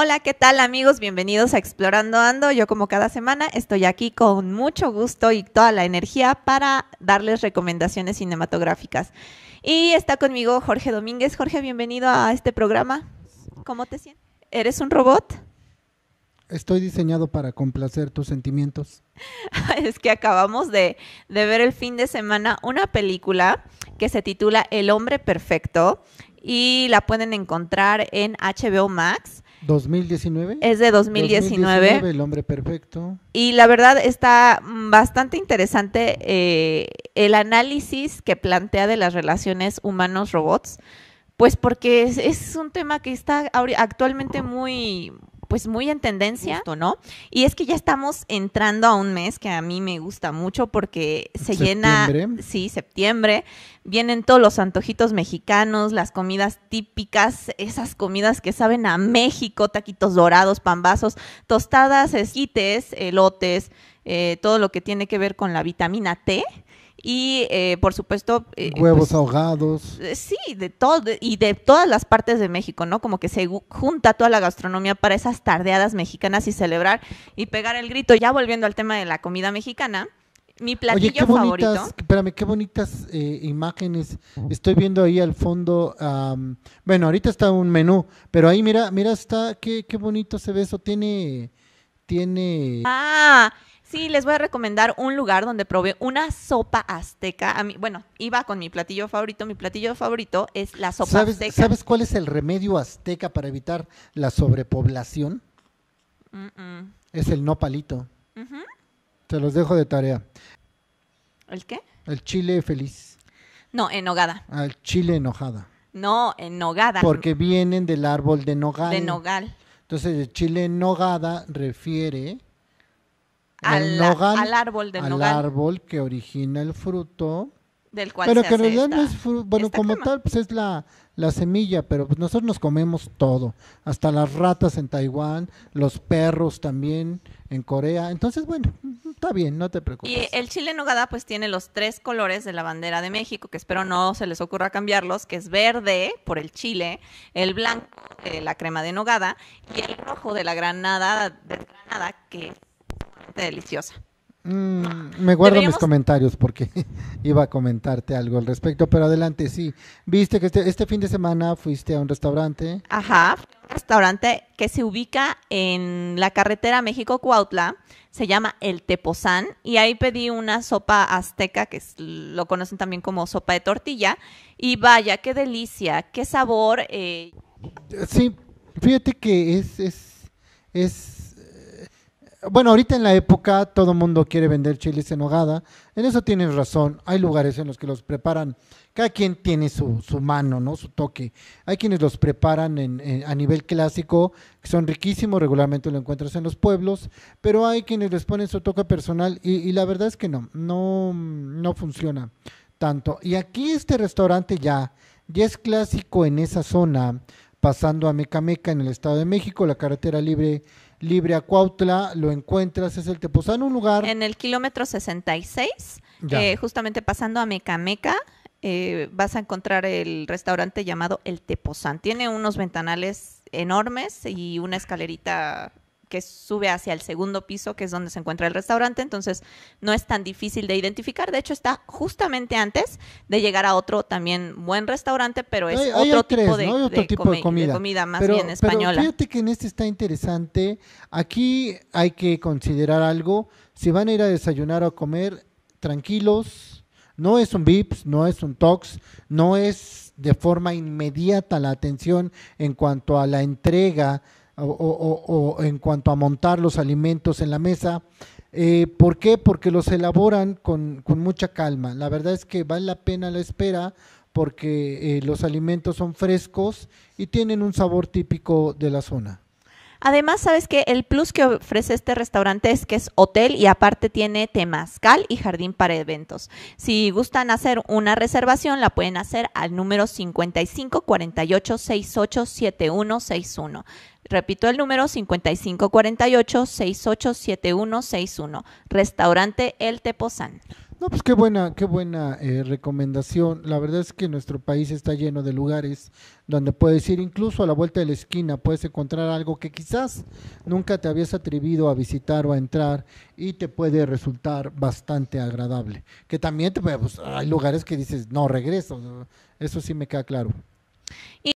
Hola, ¿qué tal amigos? Bienvenidos a Explorando Ando. Yo como cada semana estoy aquí con mucho gusto y toda la energía para darles recomendaciones cinematográficas. Y está conmigo Jorge Domínguez. Jorge, bienvenido a este programa. ¿Cómo te sientes? ¿Eres un robot? Estoy diseñado para complacer tus sentimientos. es que acabamos de, de ver el fin de semana una película que se titula El hombre perfecto y la pueden encontrar en HBO Max. 2019. Es de 2019. El hombre perfecto. Y la verdad está mm, bastante interesante eh, el análisis que plantea de las relaciones humanos-robots, pues porque es, un tema que está actualmente muy, pues muy en tendencia, ¿no? Y es que ya estamos entrando a un mes que a mí me gusta mucho porque se llena, sí, septiembre, vienen todos los antojitos mexicanos, las comidas típicas, esas comidas que saben a México, taquitos dorados, pambazos, tostadas, esquites, elotes, eh, todo lo que tiene que ver con la vitamina T y eh, por supuesto... Eh, Huevos pues, ahogados. Eh, sí, de todo, y de todas las partes de México, ¿no? Como que se junta toda la gastronomía para esas tardeadas mexicanas y celebrar y pegar el grito. Ya volviendo al tema de la comida mexicana, mi platillo Oye, qué favorito. Bonitas, espérame, qué bonitas imágenes. Estoy viendo ahí al fondo. bueno, ahorita está un menú, pero ahí mira, mira está qué, qué bonito se ve eso. Tiene, tiene. Ah, Sí, les voy a recomendar un lugar donde probé una sopa azteca. A mí, bueno, iba con mi platillo favorito. Mi platillo favorito es la sopa azteca. ¿Sabes cuál es el remedio azteca para evitar la sobrepoblación? Es el nopalito. palito Te los dejo de tarea. ¿El qué? El chile feliz. No, en nogada. Ah, chile enojada. No, en nogada. Porque vienen del árbol de nogal. De nogal. Entonces, el chile en nogada refiere al, al árbol del al árbol que origina el fruto. Del cual pero que en realidad no es fruto, bueno, como tal, pues es la, semilla, pero pues nosotros nos comemos todo, hasta las ratas en Taiwán, los perros también en Corea, entonces bueno, está bien, no te preocupes. Y el chile nogada pues tiene los tres colores de la bandera de México, que espero no se les ocurra cambiarlos, que es verde por el chile, el blanco de la crema de nogada y el rojo de la granada, de granada que deliciosa. Mm, me guardo mis comentarios porque iba a comentarte algo al respecto, pero adelante, sí. Viste que este, este fin de semana fuiste a un restaurante. Ajá, un restaurante que se ubica en la carretera México-Cuautla, se llama El Tepozán, y ahí pedí una sopa azteca, que lo conocen también como sopa de tortilla, y vaya, qué delicia, qué sabor. Eh. Sí, fíjate que es, es, es bueno, ahorita en la época todo mundo quiere vender chiles en hogada. En eso tienes razón. Hay lugares en los que los preparan. Cada quien tiene su, su mano, ¿no? Su toque. Hay quienes los preparan a nivel clásico, que son riquísimos, regularmente lo encuentras en los pueblos, pero hay quienes les ponen su toque personal y, y la verdad es que no, no, no funciona tanto. Y aquí este restaurante ya, ya es clásico en esa zona pasando a Mecameca en el Estado de México, la carretera libre libre a Cuautla, lo encuentras, es el Tepozán, un lugar... En el kilómetro 66, eh, justamente pasando a Mecameca, eh, vas a encontrar el restaurante llamado El Tepozán. Tiene unos ventanales enormes y una escalerita que sube hacia el segundo piso, que es donde se encuentra el restaurante, entonces no es tan difícil de identificar. De hecho, está justamente antes de llegar a otro también buen restaurante, pero es otro, tipo, de, comida. más bien española. fíjate que en este está interesante. Aquí hay que considerar algo. Si van a ir a desayunar o a comer, tranquilos. No es un VIPS, no es un TOX, no es de forma inmediata la atención en cuanto a la entrega o, en cuanto a montar los alimentos en la mesa. Eh, ¿Por qué? Porque los elaboran con, mucha calma. La verdad es que vale la pena la espera porque eh, los alimentos son frescos y tienen un sabor típico de la zona. Además, sabes que el plus que ofrece este restaurante es que es hotel y aparte tiene temazcal y jardín para eventos. Si gustan hacer una reservación, la pueden hacer al número 55 Repito el número 5548 687161. Restaurante El Tepozán. No, pues qué buena, qué buena eh, recomendación. La verdad es que nuestro país está lleno de lugares donde puedes ir, incluso a la vuelta de la esquina, puedes encontrar algo que quizás nunca te habías atrevido a visitar o a entrar y te puede resultar bastante agradable. Que también te, pues, hay lugares que dices, no regreso, eso sí me queda claro. Y